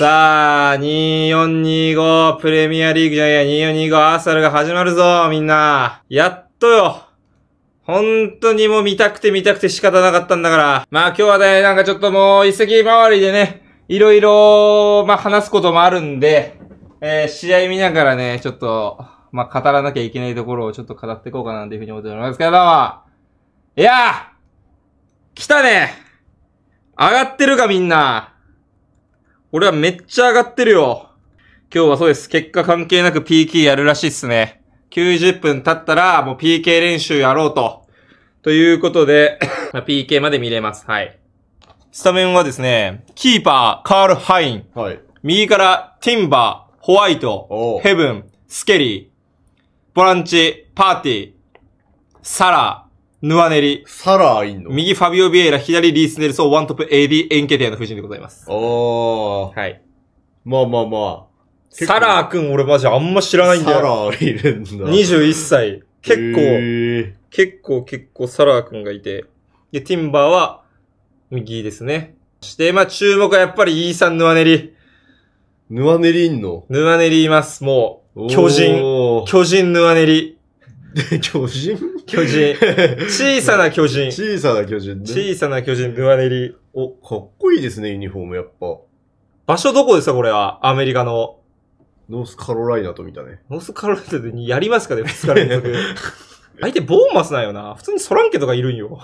さあ、2425プレミアリーグじゃないや、2425アーサルが始まるぞ、みんな。やっとよ。本当にもう見たくて見たくて仕方なかったんだから。まあ今日はね、なんかちょっともう一席周りでね、いろいろ、まあ話すこともあるんで、えー、試合見ながらね、ちょっと、まあ語らなきゃいけないところをちょっと語っていこうかなというふうに思っておりますけども。いやー来たね上がってるかみんな俺はめっちゃ上がってるよ。今日はそうです。結果関係なく PK やるらしいっすね。90分経ったらもう PK 練習やろうと。ということで まあ、PK まで見れます。はい。スタメンはですね、キーパー、カール・ハイン。はい。右から、ティンバー、ホワイト、ヘブン、スケリー、ボランチ、パーティー、サラー、ヌアネリ。サラーいんの右ファビオ・ビエイラ、左リース・ネルソー、ワントップ AD、エンケティアの夫人でございます。おー。はい。まあまあまあ。サラーくん俺マジあんま知らないんだよ。サラーいるんだ。21歳。結構、結構結構サラーくんがいて。で、ティンバーは右ですね。そして、まあ注目はやっぱりイーサン・ヌアネリ。ヌアネリいんのヌアネリいます。もう、巨人。巨人ヌアネリ。巨人巨人。小さな巨人。小さな巨人、ね、小さな巨人、ヌアネリ。お、かっこいいですね、ユニフォーム、やっぱ。場所どこですか、これは。アメリカの。ノースカロライナと見たね。ノースカロライナでやりますかね、2日連続。相手、ボーマスなんよな。普通にソランケとかいるんよ。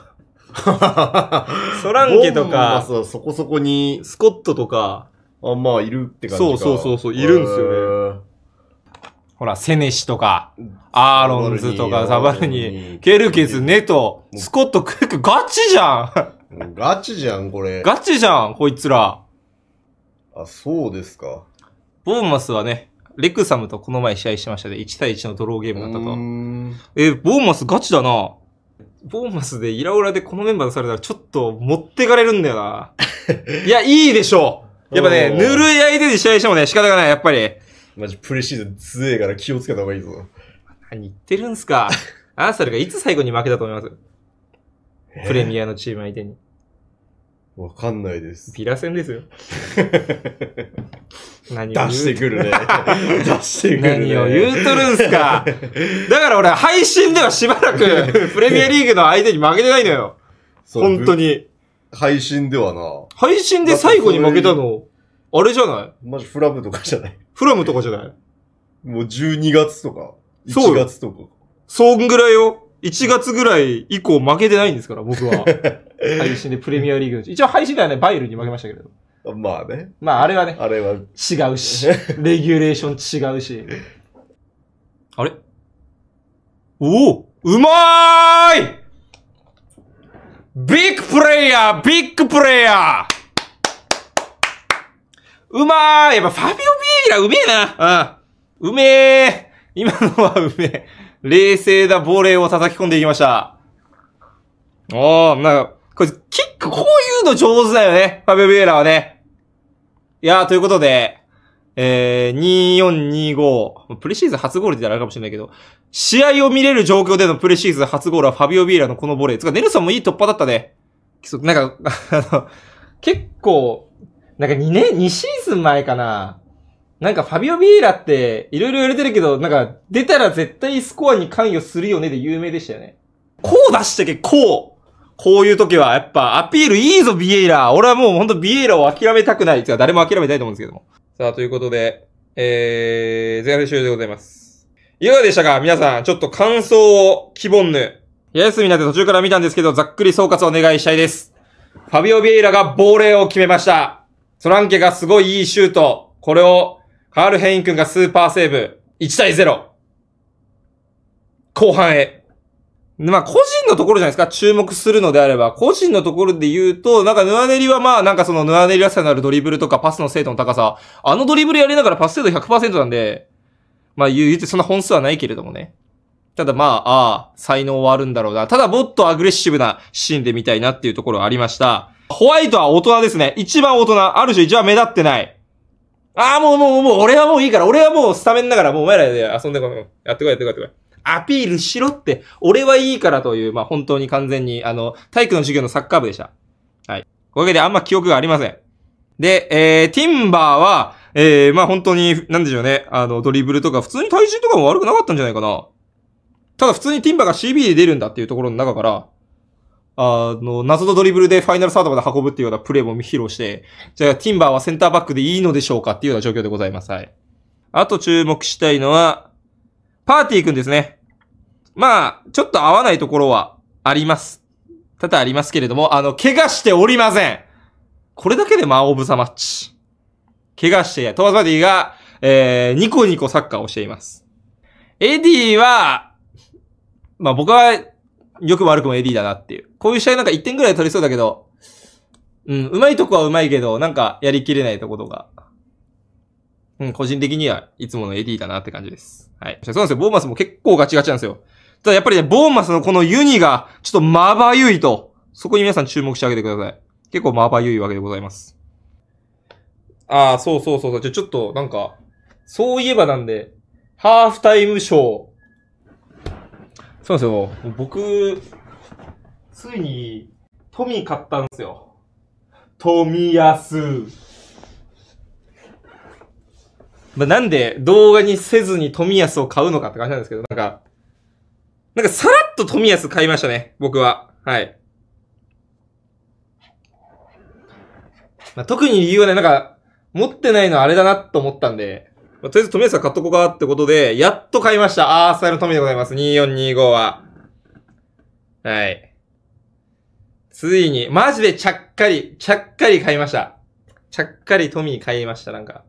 ソランケとか。ボーマスはそこそこに。スコットとか。あ、まあ、いるって感じか。そうそうそうそう、いるんですよね。ほら、セネシとか、アーロンズとか、サバルニー、ケルケズ、ネト、スコット、クック、ガチじゃんガチじゃん、これ。ガチじゃん、こいつら。あ、そうですか。ボーマスはね、レクサムとこの前試合しましたね、1対1のドローゲームだったと。え、ボーマスガチだな。ボーマスでイラオラでこのメンバー出されたらちょっと持ってかれるんだよな。いや、いいでしょう。やっぱね、ぬるい相手で試合してもね、仕方がない、やっぱり。マジプレシーズン強えから気をつけた方がいいぞ。何言ってるんすか。アーサルがいつ最後に負けたと思いますプレミアのチーム相手に。わかんないです。ビラ戦ですよ。何を出してくるね。出してくるね。何を言うとるんすか。だから俺、配信ではしばらく、プレミアリーグの相手に負けてないのよ。本当に。配信ではな。配信で最後に負けたの、あれじゃないマジフラブとかじゃないフロムとかじゃないもう12月とか、そう1月とか。そんぐらいを、1月ぐらい以降負けてないんですから、僕は。配信でプレミアリーグ一応配信ではね、バイルに負けましたけど。まあね。まあ、あれはね、あれは、違うし。レギュレーション違うし。あれおおうまーいビッグプレイヤービッグプレイヤーうまーいやっぱファビオ・ビキラうめえな。うん。うめえ。今のはうめえ。冷静な亡霊を叩き込んでいきました。おー、なんか、これ、キック、こういうの上手だよね。ファビオ・ビエラはね。いやー、ということで、えー、2425。プレシーズン初ゴールってあるかもしれないけど、試合を見れる状況でのプレシーズン初ゴールはファビオ・ビエラのこのボレー。つか、ネルソンもいい突破だったね。なんか、あの、結構、なんか2年、2シーズン前かな。なんかファビオ・ビエイラっていろいろ言われてるけど、なんか出たら絶対スコアに関与するよねで有名でしたよね。こう出してけ、こうこういう時はやっぱアピールいいぞビエイラ俺はもうほんとビエイラを諦めたくない。つか誰も諦めたいと思うんですけども。さあ、ということで、えー、前半終了でございます。いかがでしたか皆さん、ちょっと感想を、希望ぬ。や休みなって途中から見たんですけど、ざっくり総括お願いしたいです。ファビオ・ビエイラが亡霊を決めました。ソランケがすごいいいシュート。これをハール・ヘインくんがスーパーセーブ。1対0。後半へ。まあ、個人のところじゃないですか注目するのであれば、個人のところで言うと、なんかヌアネリはまあ、なんかそのヌアネリらしさのあるドリブルとかパスの精度の高さ、あのドリブルやりながらパス精度100%なんで、まあ言うてそんな本数はないけれどもね。ただまあ、ああ、才能はあるんだろうな。ただもっとアグレッシブなシーンで見たいなっていうところはありました。ホワイトは大人ですね。一番大人。ある種一番目立ってない。ああ、もうもうもう、俺はもういいから、俺はもうスタメンだから、もうお前らで遊んでこい。やってこい、やってこい、やってこい。アピールしろって、俺はいいからという、まあ、本当に完全に、あの、体育の授業のサッカー部でした。はい。おかげであんま記憶がありません。で、えー、ティンバーは、えー、まあ、本当に、なんでしょうね。あの、ドリブルとか、普通に体重とかも悪くなかったんじゃないかな。ただ、普通にティンバーが CB で出るんだっていうところの中から、あの、謎のドリブルでファイナルサードまで運ぶっていうようなプレーも披露して、じゃあ、ティンバーはセンターバックでいいのでしょうかっていうような状況でございます。はい。あと注目したいのは、パーティー君ですね。まあ、ちょっと合わないところはあります。多々ありますけれども、あの、怪我しておりません。これだけでマンオブザマッチ。怪我して、トーマバディが、えー、ニコニコサッカーをしています。エディは、まあ僕は、よくも悪くも AD だなっていう。こういう試合なんか1点ぐらい取れそうだけど、うん、うまいとこはうまいけど、なんかやりきれないところが、うん、個人的にはいつもの AD だなって感じです。はい。そうなんですよ。ボーマスも結構ガチガチなんですよ。ただやっぱりね、ボーマスのこのユニが、ちょっとまばゆいと、そこに皆さん注目してあげてください。結構まばゆいわけでございます。ああ、そうそうそうそう。じゃ、ちょっと、なんか、そういえばなんで、ハーフタイムショー、そうですよ。僕、ついに、トミー買ったんですよ。トミヤス。まあ、なんで動画にせずにトミヤスを買うのかって感じなんですけど、なんか、なんかさらっとトミヤス買いましたね、僕は。はい。まあ、特に理由はね、なんか、持ってないのはあれだなと思ったんで、まあ、とりあえず、富安さん買っとこうかってことで、やっと買いました。アーサイの富でございます。2425は。はい。ついに、マジでちゃっかり、ちゃっかり買いました。ちゃっかり富に買いました、なんか。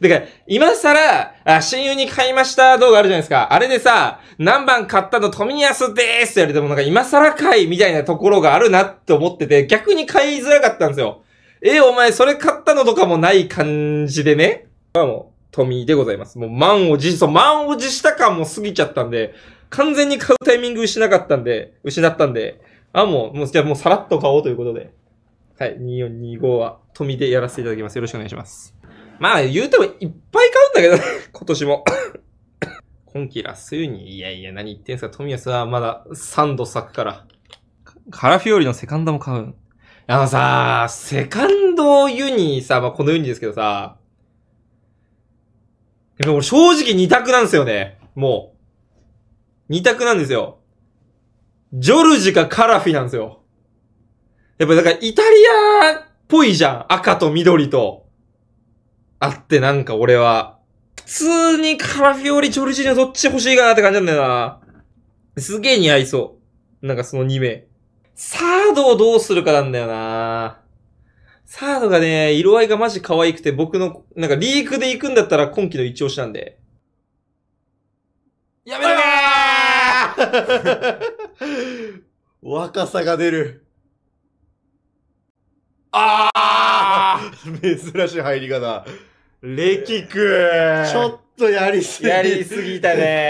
でか今更、あ、親友に買いました動画あるじゃないですか。あれでさ、何番買ったの富安でーすって言われてもなんか今更買いみたいなところがあるなって思ってて、逆に買いづらかったんですよ。え、お前それ買ったのとかもない感じでね。もう、富でございます。もう満を持し、そう、満を持した感も過ぎちゃったんで、完全に買うタイミング失かったんで、失ったんで、あ、もう、もう、じゃあもうさらっと買おうということで。はい、2425は富でやらせていただきます。よろしくお願いします。まあ、言うてもいっぱい買うんだけどね、今年も。今季ラスユに、いやいや、何言ってんすか、富安はまだ3度咲くから。カラフィオリのセカンドも買うん。あのさ、セカンドユニさ、まあこのユニですけどさ、でも俺正直二択なんですよね。もう。二択なんですよ。ジョルジかカラフィなんですよ。やっぱだからイタリアっぽいじゃん。赤と緑と。あってなんか俺は。普通にカラフィよりジョルジにニどっち欲しいかなって感じなんだよな。すげえ似合いそう。なんかその2名。サードをどうするかなんだよな。サードがね、色合いがマジ可愛くて、僕の、なんかリークで行くんだったら今季の一押しなんで。やめろ 若さが出る。ああ珍しい入り方。レキクちょっとやりすぎやりすぎたね。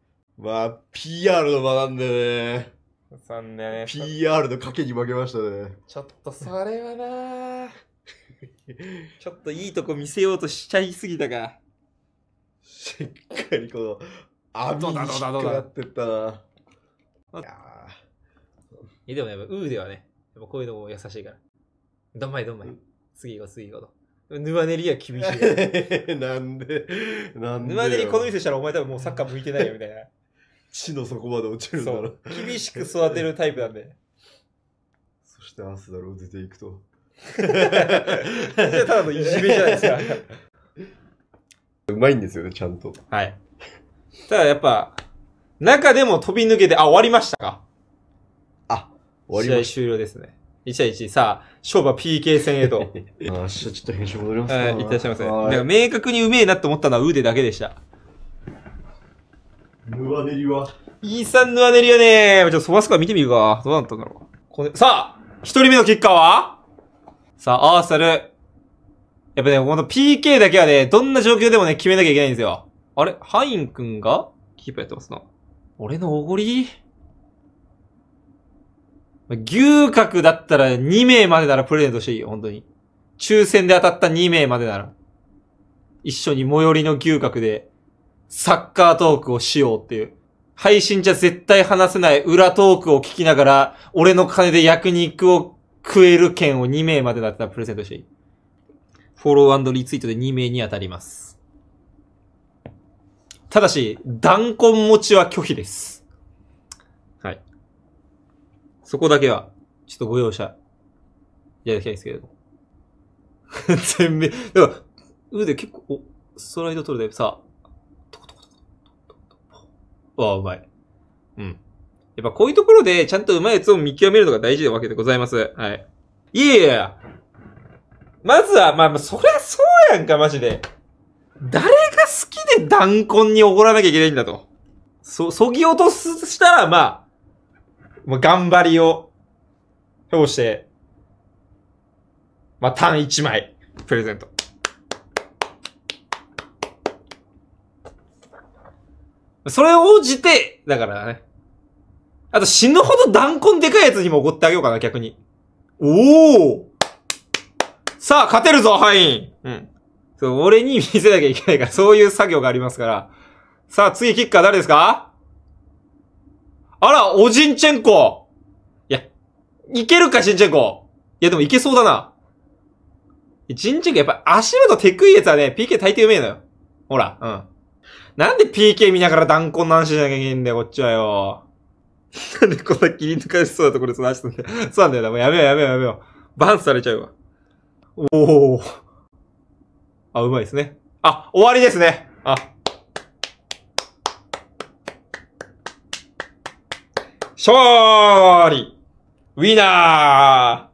まあ、PR の場なんだよね。そん PR の賭けに負けましたね。ちょっとそれはな ちょっといいとこ見せようとしちゃいすぎたか。しっかりこの、あとだなだとだってったな。いやえでもね、ウーではね、やっぱこういうのも優しいから。どんまいどんまい。次行こう、次行こうと。沼練りは厳しい。なんで、なんで。沼練りこの店したらお前多分もうサッカー向いてないよみたいな。地の底まで落ちるんだな。厳しく育てるタイプなんで。そしてアスダル出ていくと。ただのいじめじゃないですか。うまいんですよね、ちゃんと。はい。ただやっぱ、中でも飛び抜けて、あ、終わりましたか。終わりまし試合終了ですね。1対1。さあ、勝負は PK 戦へと。あしちょっと編集戻りますはい、いってらっしゃいませ。んか明確にうめえなって思ったのは腕だけでした。ヌアデリはイーサンヌアデリはね、ちょっとそばすか見てみるか。どうなったんだろう。これさあ一人目の結果はさあ、アーサル。やっぱね、この PK だけはね、どんな状況でもね、決めなきゃいけないんですよ。あれハインくんがキーパーやってますな。俺のおごり牛角だったら2名までならプレゼントしていいよ、本当に。抽選で当たった2名までなら。一緒に最寄りの牛角でサッカートークをしようっていう。配信じゃ絶対話せない裏トークを聞きながら、俺の金で焼肉を食える券を2名までだったらプレゼントしていい。フォローリツイートで2名に当たります。ただし、弾痕持ちは拒否です。はい。そこだけは、ちょっとご容赦、いただきたいんですけれども。全面、でも、で結構、お、ストライド取るでさ、あ、うまい。うん。やっぱこういうところでちゃんとうまいやつを見極めるのが大事なわけでございます。はい。いえいやまずは、まあ、そりゃそうやんか、マジで。誰が好きで弾痕に怒らなきゃいけないんだと。そ、そぎ落とすしたら、まあ、もう頑張りを、表して、まあ、単一枚、プレゼント。それを応じて、だからね。あと死ぬほど弾痕でかいやつにも怒ってあげようかな、逆に。おおさあ、勝てるぞ、ハインうん。そう、俺に見せなきゃいけないから、そういう作業がありますから。さあ、次キッカー誰ですかあら、おじんちェンコいや、いけるか、ジんちェンコいや、でもいけそうだな。ジンチェンコやっぱ足元テクいやつはね、PK 大抵うめえのよ。ほら、うん。なんで PK 見ながら断根の話しなきゃいけないんだよ、こっちはよ。なんでこんな切り抜かしそうなところで話してんだよ。そうなんだよな、もうやめようやめようやめよう。バンされちゃうわ。おお。あ、うまいですね。あ、終わりですね。あ。勝利ウィナー